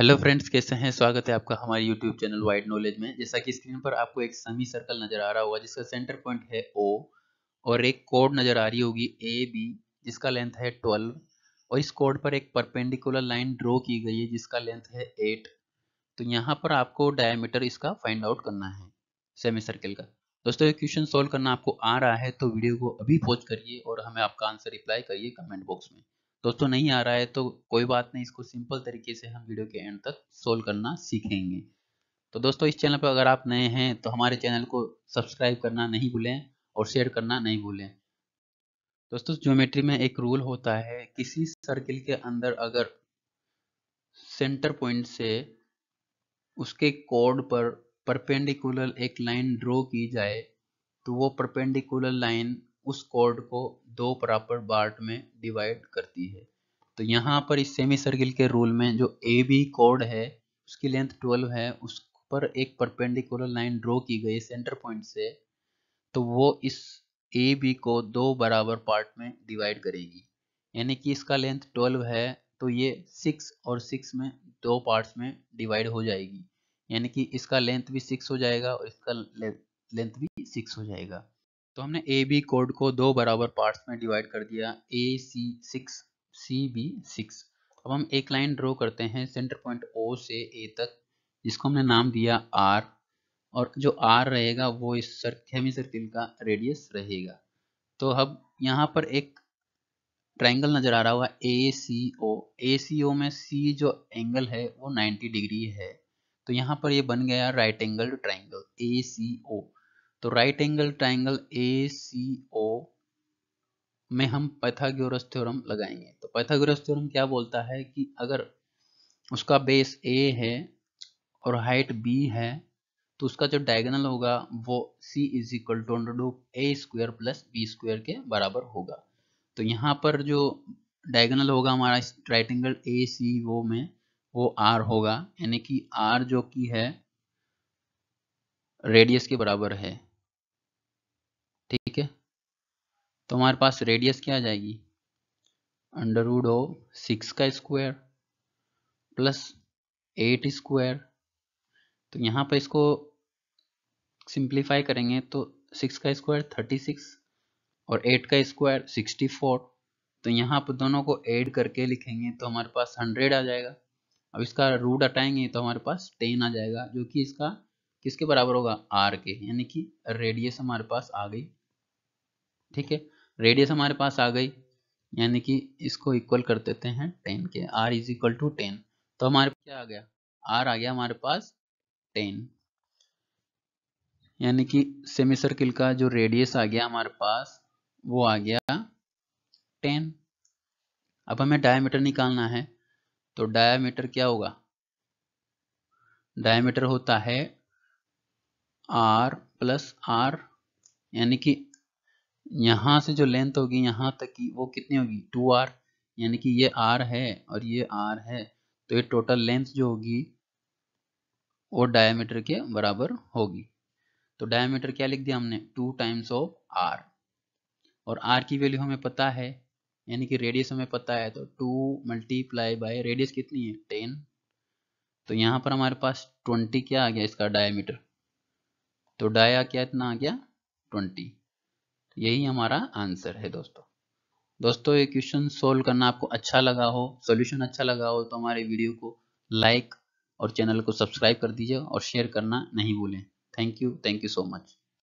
hello friends कैसे हैं स्वागत है आपका हमारे यूट्यूब चैनल वाइड नॉलेज में जैसा कि स्क्रीन पर आपको एक सेमी सर्कल नजर आ रहा होगा जिसका सेंटर पॉइंट है ओ और एक कोड नजर आ रही होगी ए बी जिसका लेंथ है 12 और इस कोड पर एक परपेंडिकुलर लाइन ड्रॉ की गई है जिसका लेंथ है 8 तो यहाँ पर आपको डायमीटर इसका फाइंड आउट करना है सेमी सर्कल का दोस्तों क्वेश्चन सोल्व करना आपको आ रहा है तो वीडियो को अभी पॉज करिए और हमें आपका आंसर रिप्लाई करिए कमेंट बॉक्स में दोस्तों तो नहीं आ रहा है तो कोई बात नहीं इसको सिंपल तरीके से हम वीडियो के एंड तक सोल्व करना सीखेंगे तो दोस्तों इस चैनल पर अगर आप नए हैं तो हमारे चैनल को सब्सक्राइब करना नहीं भूलें और शेयर करना नहीं भूलें दोस्तों ज्योमेट्री में एक रूल होता है किसी सर्किल के अंदर अगर सेंटर पॉइंट से उसके कोड पर परपेंडिकुलर एक लाइन ड्रॉ की जाए तो वो परपेंडिकुलर लाइन उस कोड को दो बराबर पार्ट में डिवाइड करती है तो यहाँ पर इस सेमी सर्किल के रूल में जो ए बी कोड है उसकी लेंथ 12 है उस पर एक परपेंडिकुलर लाइन ड्रॉ की गई सेंटर पॉइंट से तो वो इस ए बी को दो बराबर पार्ट में डिवाइड करेगी यानी कि इसका लेंथ 12 है तो ये सिक्स और सिक्स में दो पार्ट्स में डिवाइड हो जाएगी यानी कि इसका लेंथ भी सिक्स हो जाएगा और इसका लेंथ भी सिक्स हो जाएगा तो हमने ए बी कोड को दो बराबर पार्ट्स में डिवाइड कर दिया A C six C B six अब हम एक लाइन ड्रॉ करते हैं सेंटर पॉइंट ओ से ए तक जिसको हमने नाम दिया आर और जो आर रहेगा वो इस सर सर्किल का रेडियस रहेगा तो अब यहाँ पर एक ट्रायंगल नज़र आ रहा हुआ ए सी ओ ए सी ओ में सी जो एंगल है वो 90 डिग्री है तो यहाँ पर ये यह बन गया right angle triangle A C O तो right angle triangle A C O में हम पैथागोरस थ्योरम लगाएंगे तो पैथागोरस थ्योरम क्या बोलता है कि अगर उसका बेस ए है और हाइट बी है तो उसका जो डायगोनल होगा वो C is equal to under root A square plus B square के बराबर होगा तो यहाँ पर जो डायगोनल होगा हमारा right angle A C O में वो आर होगा यानी कि आर जो कि है रेडियस के बराबर है ठीक है तो हमारे पास रेडियस क्या आ जाएगी अंडर रूड हो सिक्स का स्क्वायर प्लस एट स्क्वायर तो यहाँ पर इसको सिंप्लीफाई करेंगे तो सिक्स का स्क्वायर थर्टी सिक्स और एट का स्क्वायर सिक्सटी फोर तो यहाँ पर दोनों को ऐड करके लिखेंगे तो हमारे पास हंड्रेड आ जाएगा अब इसका रूट हटाएंगे तो हमारे पास टेन आ जाएगा जो कि इसका किसके बराबर होगा आर के यानी कि रेडियस हमारे पास आ गई ठीक है रेडियस हमारे पास आ गई यानी कि इसको इक्वल कर देते हैं टेन के R is equal to ten तो हमारे क्या आ गया आर आ गया हमारे पास टेन यानी कि सेमी सर्किल का जो रेडियस आ गया हमारे पास वो आ गया टेन अब हमें डायमीटर निकालना है तो डायमीटर क्या होगा डायमीटर होता है आर प्लस आर यानी कि यहाँ से जो लेंथ होगी यहाँ तक की वो कितनी होगी टू आर यानी कि ये आर है और ये आर है तो ये टोटल लेंथ जो होगी वो डायमीटर के बराबर होगी तो डायमीटर क्या लिख दिया हमने टू टाइम्स ऑफ आर और आर की वैल्यू हमें पता है यानी कि रेडियस हमें पता है तो टू मल्टीप्लाई बाय रेडियस कितनी है टेन तो यहाँ पर हमारे पास ट्वेंटी क्या आ गया इसका डायमीटर तो डाया क्या इतना आ गया ट्वेंटी यही हमारा आंसर है दोस्तों दोस्तों ये क्वेश्चन सोल्व करना आपको अच्छा लगा हो सॉल्यूशन अच्छा लगा हो तो हमारे वीडियो को लाइक और चैनल को सब्सक्राइब कर दीजिए और शेयर करना नहीं भूलें thank you thank you so much